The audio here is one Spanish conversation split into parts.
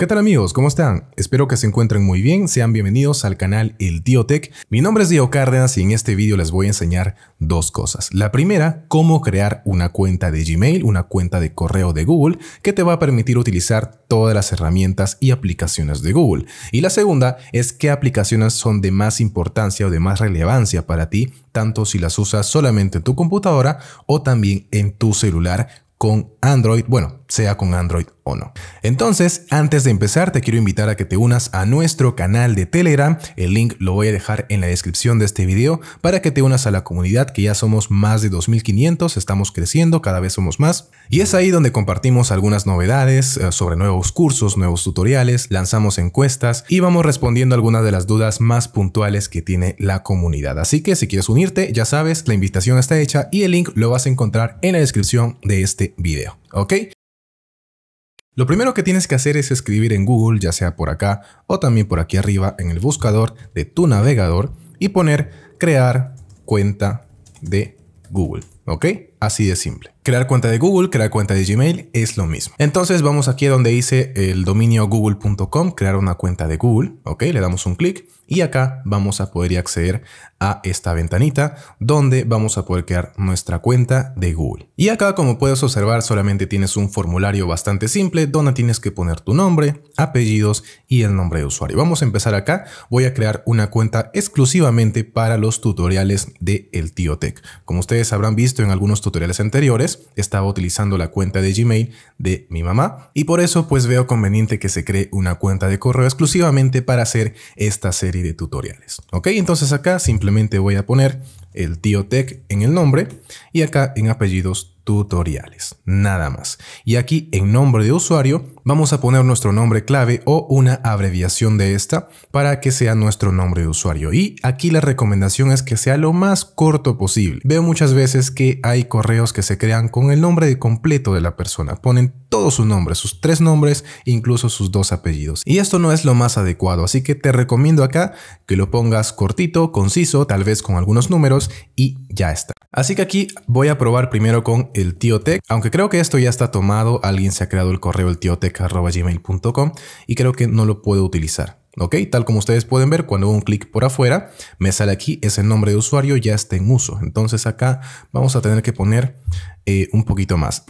¿Qué tal amigos? ¿Cómo están? Espero que se encuentren muy bien, sean bienvenidos al canal El Tío Tech. Mi nombre es Diego Cárdenas y en este vídeo les voy a enseñar dos cosas. La primera, cómo crear una cuenta de Gmail, una cuenta de correo de Google, que te va a permitir utilizar todas las herramientas y aplicaciones de Google. Y la segunda es qué aplicaciones son de más importancia o de más relevancia para ti, tanto si las usas solamente en tu computadora o también en tu celular con Android, bueno, sea con Android entonces, antes de empezar, te quiero invitar a que te unas a nuestro canal de Telegram. El link lo voy a dejar en la descripción de este video para que te unas a la comunidad que ya somos más de 2.500, estamos creciendo, cada vez somos más. Y es ahí donde compartimos algunas novedades eh, sobre nuevos cursos, nuevos tutoriales, lanzamos encuestas y vamos respondiendo algunas de las dudas más puntuales que tiene la comunidad. Así que si quieres unirte, ya sabes, la invitación está hecha y el link lo vas a encontrar en la descripción de este video. ¿Ok? Lo primero que tienes que hacer es escribir en Google, ya sea por acá o también por aquí arriba en el buscador de tu navegador y poner crear cuenta de Google. ¿ok? Así de simple. Crear cuenta de Google, crear cuenta de Gmail es lo mismo. Entonces vamos aquí a donde dice el dominio google.com, crear una cuenta de Google, ¿ok? Le damos un clic y acá vamos a poder acceder a esta ventanita donde vamos a poder crear nuestra cuenta de Google. Y acá como puedes observar solamente tienes un formulario bastante simple donde tienes que poner tu nombre, apellidos y el nombre de usuario. Vamos a empezar acá, voy a crear una cuenta exclusivamente para los tutoriales de El Tío Tech. Como ustedes habrán visto, en algunos tutoriales anteriores, estaba utilizando la cuenta de Gmail de mi mamá y por eso pues veo conveniente que se cree una cuenta de correo exclusivamente para hacer esta serie de tutoriales. Ok, entonces acá simplemente voy a poner el tío Tech en el nombre y acá en apellidos tutoriales, nada más. Y aquí en nombre de usuario vamos a poner nuestro nombre clave o una abreviación de esta para que sea nuestro nombre de usuario. Y aquí la recomendación es que sea lo más corto posible. Veo muchas veces que hay correos que se crean con el nombre completo de la persona, ponen todos sus nombres, sus tres nombres, incluso sus dos apellidos. Y esto no es lo más adecuado, así que te recomiendo acá que lo pongas cortito, conciso, tal vez con algunos números y ya está. Así que aquí voy a probar primero con el tío aunque creo que esto ya está tomado, alguien se ha creado el correo el gmail.com y creo que no lo puedo utilizar. Ok, tal como ustedes pueden ver, cuando hago un clic por afuera, me sale aquí ese nombre de usuario ya está en uso. Entonces acá vamos a tener que poner eh, un poquito más.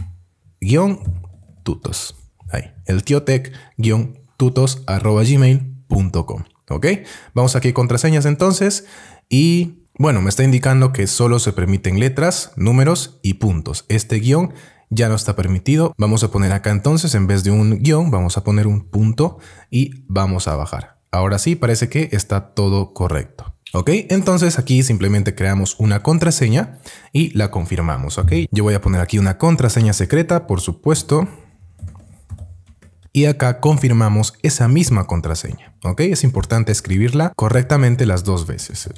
Guión tutos. Ahí, el tío Tech guión tutos Ok, vamos aquí contraseñas entonces y bueno, me está indicando que solo se permiten letras, números y puntos. Este guión ya no está permitido. Vamos a poner acá entonces, en vez de un guión, vamos a poner un punto y vamos a bajar. Ahora sí, parece que está todo correcto. Ok, entonces aquí simplemente creamos una contraseña y la confirmamos. Ok, yo voy a poner aquí una contraseña secreta, por supuesto. Y acá confirmamos esa misma contraseña. Ok, es importante escribirla correctamente las dos veces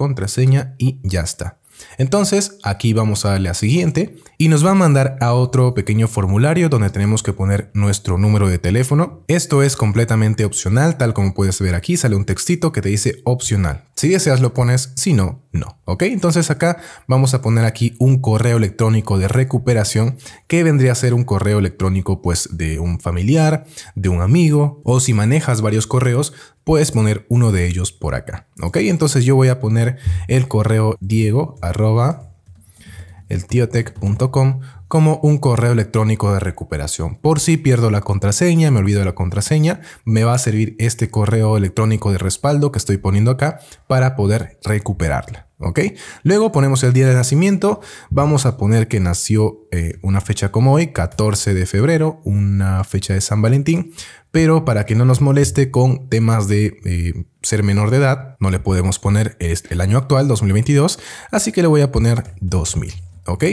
contraseña y ya está. Entonces, aquí vamos a darle a siguiente y nos va a mandar a otro pequeño formulario donde tenemos que poner nuestro número de teléfono. Esto es completamente opcional, tal como puedes ver aquí, sale un textito que te dice opcional. Si deseas lo pones, si no, no. ¿Ok? Entonces acá vamos a poner aquí un correo electrónico de recuperación que vendría a ser un correo electrónico pues de un familiar, de un amigo o si manejas varios correos, puedes poner uno de ellos por acá. Ok, entonces yo voy a poner el correo diego arroba eltiotech.com como un correo electrónico de recuperación. Por si pierdo la contraseña, me olvido de la contraseña, me va a servir este correo electrónico de respaldo que estoy poniendo acá para poder recuperarla. ¿Ok? Luego ponemos el día de nacimiento. Vamos a poner que nació eh, una fecha como hoy, 14 de febrero, una fecha de San Valentín pero para que no nos moleste con temas de eh, ser menor de edad, no le podemos poner este, el año actual, 2022, así que le voy a poner 2000. ¿Ok?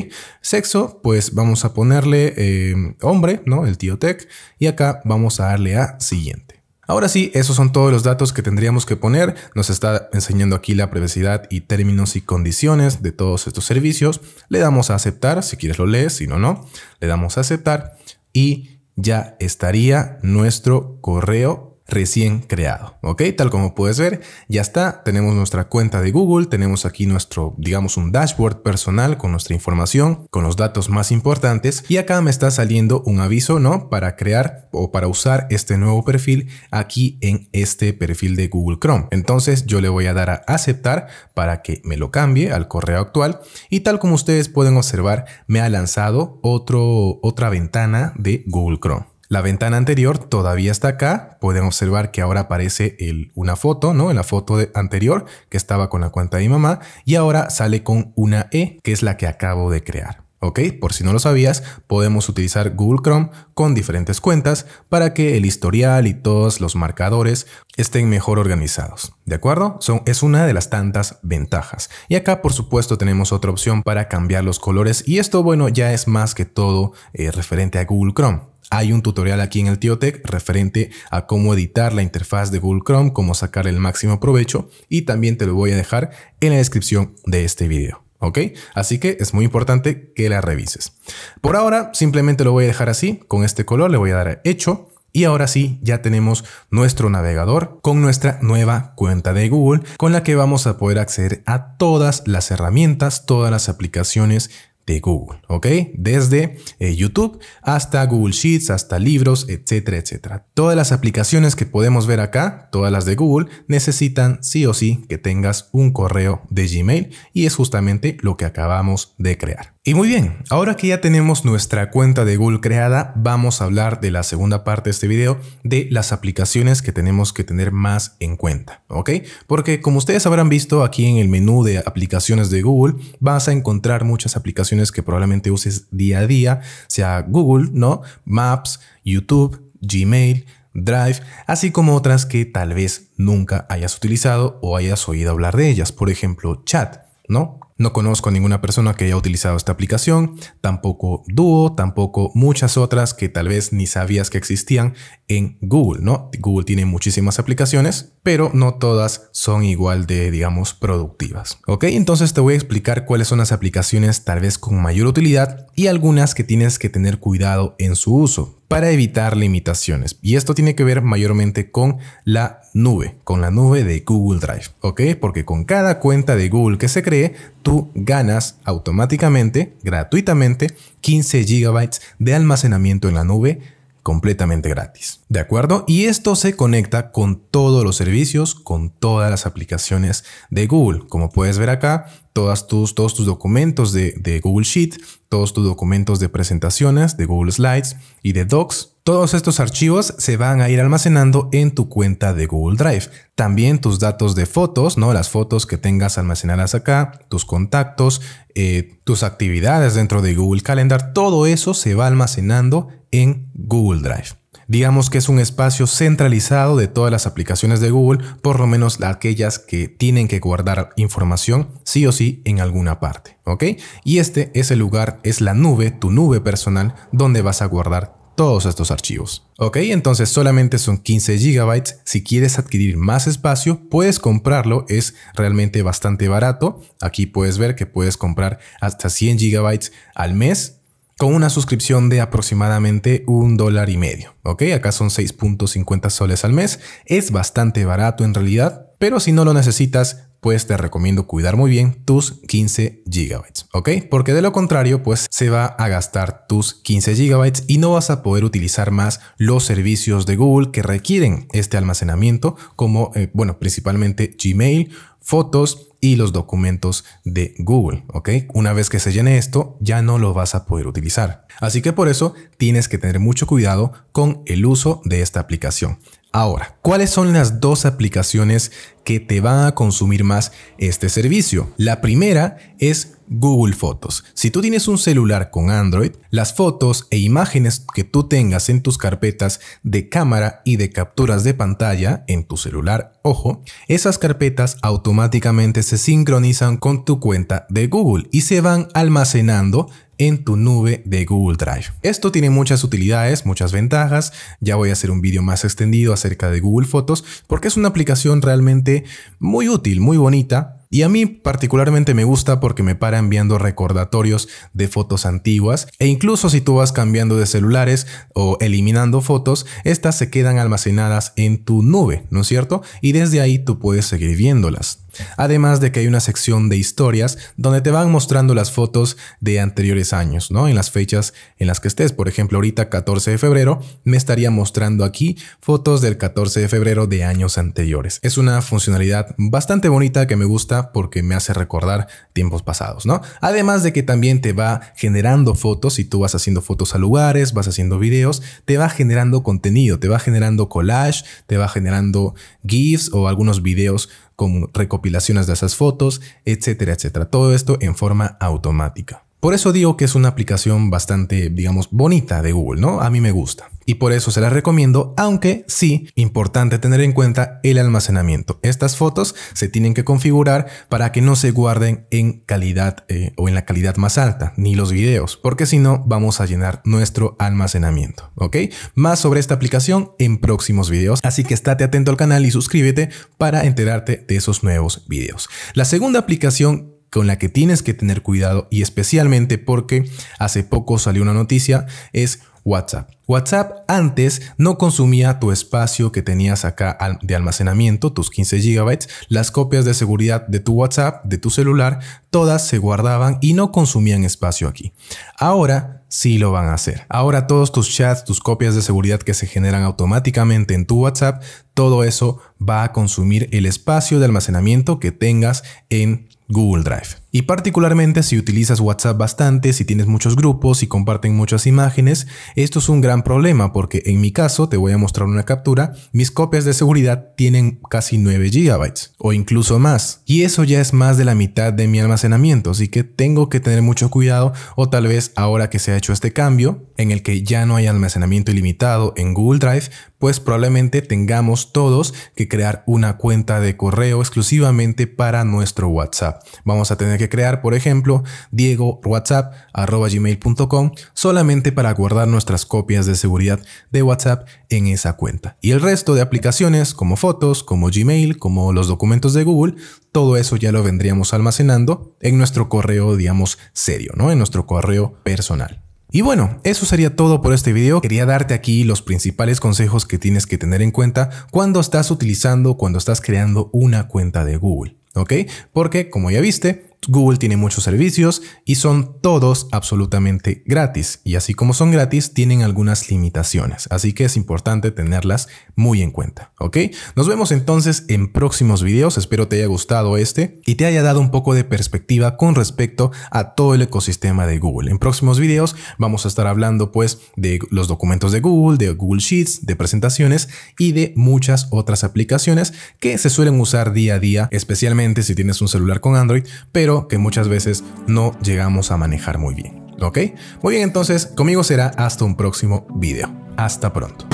Sexo, pues vamos a ponerle eh, hombre, ¿no? El tío Tech. Y acá vamos a darle a siguiente. Ahora sí, esos son todos los datos que tendríamos que poner. Nos está enseñando aquí la privacidad y términos y condiciones de todos estos servicios. Le damos a aceptar, si quieres lo lees, si no, no. Le damos a aceptar y ya estaría nuestro correo recién creado. ¿Ok? Tal como puedes ver, ya está. Tenemos nuestra cuenta de Google, tenemos aquí nuestro, digamos, un dashboard personal con nuestra información, con los datos más importantes. Y acá me está saliendo un aviso, ¿no? Para crear o para usar este nuevo perfil aquí en este perfil de Google Chrome. Entonces yo le voy a dar a aceptar para que me lo cambie al correo actual. Y tal como ustedes pueden observar, me ha lanzado otro, otra ventana de Google Chrome. La ventana anterior todavía está acá. Pueden observar que ahora aparece el, una foto, ¿no? En la foto anterior que estaba con la cuenta de mi mamá y ahora sale con una E, que es la que acabo de crear. ¿Ok? Por si no lo sabías, podemos utilizar Google Chrome con diferentes cuentas para que el historial y todos los marcadores estén mejor organizados. ¿De acuerdo? Son, es una de las tantas ventajas. Y acá, por supuesto, tenemos otra opción para cambiar los colores y esto, bueno, ya es más que todo eh, referente a Google Chrome. Hay un tutorial aquí en el Tiotec referente a cómo editar la interfaz de Google Chrome, cómo sacar el máximo provecho y también te lo voy a dejar en la descripción de este video. ¿Ok? Así que es muy importante que la revises. Por ahora simplemente lo voy a dejar así, con este color le voy a dar a hecho y ahora sí, ya tenemos nuestro navegador con nuestra nueva cuenta de Google con la que vamos a poder acceder a todas las herramientas, todas las aplicaciones de Google, ¿ok? Desde eh, YouTube hasta Google Sheets, hasta libros, etcétera, etcétera. Todas las aplicaciones que podemos ver acá, todas las de Google, necesitan sí o sí que tengas un correo de Gmail y es justamente lo que acabamos de crear. Y muy bien, ahora que ya tenemos nuestra cuenta de Google creada, vamos a hablar de la segunda parte de este video de las aplicaciones que tenemos que tener más en cuenta, ¿ok? Porque como ustedes habrán visto aquí en el menú de aplicaciones de Google, vas a encontrar muchas aplicaciones que probablemente uses día a día, sea Google, ¿no? Maps, YouTube, Gmail, Drive, así como otras que tal vez nunca hayas utilizado o hayas oído hablar de ellas, por ejemplo, Chat, ¿no? No conozco a ninguna persona que haya utilizado esta aplicación, tampoco Duo, tampoco muchas otras que tal vez ni sabías que existían en Google, ¿no? Google tiene muchísimas aplicaciones, pero no todas son igual de, digamos, productivas. Ok, entonces te voy a explicar cuáles son las aplicaciones tal vez con mayor utilidad y algunas que tienes que tener cuidado en su uso para evitar limitaciones. Y esto tiene que ver mayormente con la nube, con la nube de Google Drive, ¿ok? Porque con cada cuenta de Google que se cree, tú ganas automáticamente, gratuitamente, 15 GB de almacenamiento en la nube completamente gratis. ¿De acuerdo? Y esto se conecta con todos los servicios, con todas las aplicaciones de Google. Como puedes ver acá, todas tus, todos tus documentos de, de Google Sheet, todos tus documentos de presentaciones, de Google Slides y de Docs todos estos archivos se van a ir almacenando en tu cuenta de Google Drive. También tus datos de fotos, ¿no? Las fotos que tengas almacenadas acá, tus contactos, eh, tus actividades dentro de Google Calendar, todo eso se va almacenando en Google Drive. Digamos que es un espacio centralizado de todas las aplicaciones de Google, por lo menos aquellas que tienen que guardar información sí o sí en alguna parte, ¿ok? Y este es el lugar, es la nube, tu nube personal, donde vas a guardar todos estos archivos. Ok, entonces solamente son 15 GB. Si quieres adquirir más espacio, puedes comprarlo. Es realmente bastante barato. Aquí puedes ver que puedes comprar hasta 100 GB al mes con una suscripción de aproximadamente un dólar y medio. Ok, acá son 6.50 soles al mes. Es bastante barato en realidad, pero si no lo necesitas, pues te recomiendo cuidar muy bien tus 15 GB, ¿ok? Porque de lo contrario, pues se va a gastar tus 15 GB y no vas a poder utilizar más los servicios de Google que requieren este almacenamiento, como, eh, bueno, principalmente Gmail, fotos y los documentos de Google, ¿ok? Una vez que se llene esto, ya no lo vas a poder utilizar. Así que por eso tienes que tener mucho cuidado con el uso de esta aplicación. Ahora, ¿cuáles son las dos aplicaciones que te van a consumir más este servicio? La primera es Google Fotos. Si tú tienes un celular con Android, las fotos e imágenes que tú tengas en tus carpetas de cámara y de capturas de pantalla en tu celular, ojo, esas carpetas automáticamente se sincronizan con tu cuenta de Google y se van almacenando en tu nube de Google Drive. Esto tiene muchas utilidades, muchas ventajas. Ya voy a hacer un vídeo más extendido acerca de Google Fotos porque es una aplicación realmente muy útil, muy bonita. Y a mí particularmente me gusta porque me para enviando recordatorios de fotos antiguas e incluso si tú vas cambiando de celulares o eliminando fotos, estas se quedan almacenadas en tu nube, ¿no es cierto? Y desde ahí tú puedes seguir viéndolas. Además de que hay una sección de historias donde te van mostrando las fotos de anteriores años, ¿no? En las fechas en las que estés. Por ejemplo, ahorita 14 de febrero me estaría mostrando aquí fotos del 14 de febrero de años anteriores. Es una funcionalidad bastante bonita que me gusta porque me hace recordar tiempos pasados, ¿no? Además de que también te va generando fotos si tú vas haciendo fotos a lugares, vas haciendo videos, te va generando contenido, te va generando collage, te va generando GIFs o algunos videos como recopilaciones de esas fotos, etcétera, etcétera. Todo esto en forma automática. Por eso digo que es una aplicación bastante, digamos, bonita de Google, ¿no? A mí me gusta. Y por eso se la recomiendo, aunque sí, importante tener en cuenta el almacenamiento. Estas fotos se tienen que configurar para que no se guarden en calidad eh, o en la calidad más alta, ni los videos, porque si no vamos a llenar nuestro almacenamiento, ¿ok? Más sobre esta aplicación en próximos videos, así que estate atento al canal y suscríbete para enterarte de esos nuevos videos. La segunda aplicación con la que tienes que tener cuidado y especialmente porque hace poco salió una noticia es WhatsApp. WhatsApp antes no consumía tu espacio que tenías acá de almacenamiento, tus 15 GB, las copias de seguridad de tu WhatsApp, de tu celular, todas se guardaban y no consumían espacio aquí. Ahora sí lo van a hacer. Ahora todos tus chats, tus copias de seguridad que se generan automáticamente en tu WhatsApp, todo eso va a consumir el espacio de almacenamiento que tengas en Google Drive. Y particularmente si utilizas WhatsApp bastante, si tienes muchos grupos y comparten muchas imágenes, esto es un gran problema porque en mi caso, te voy a mostrar una captura, mis copias de seguridad tienen casi 9 GB o incluso más. Y eso ya es más de la mitad de mi almacenamiento, así que tengo que tener mucho cuidado o tal vez ahora que se ha hecho este cambio, en el que ya no hay almacenamiento ilimitado en Google Drive, pues probablemente tengamos todos que crear una cuenta de correo exclusivamente para nuestro WhatsApp. Vamos a tener que crear, por ejemplo, diego whatsapp gmail.com solamente para guardar nuestras copias de seguridad de WhatsApp en esa cuenta. Y el resto de aplicaciones como fotos, como Gmail, como los documentos de Google, todo eso ya lo vendríamos almacenando en nuestro correo, digamos, serio, ¿no? En nuestro correo personal. Y bueno, eso sería todo por este video. Quería darte aquí los principales consejos que tienes que tener en cuenta cuando estás utilizando, cuando estás creando una cuenta de Google, ¿ok? Porque, como ya viste, Google tiene muchos servicios y son todos absolutamente gratis. Y así como son gratis, tienen algunas limitaciones. Así que es importante tenerlas muy en cuenta. ¿Ok? Nos vemos entonces en próximos videos. Espero te haya gustado este y te haya dado un poco de perspectiva con respecto a todo el ecosistema de Google. En próximos videos vamos a estar hablando pues de los documentos de Google, de Google Sheets, de presentaciones y de muchas otras aplicaciones que se suelen usar día a día, especialmente si tienes un celular con Android, pero que muchas veces no llegamos a manejar muy bien. ¿Ok? Muy bien, entonces conmigo será hasta un próximo video. Hasta pronto.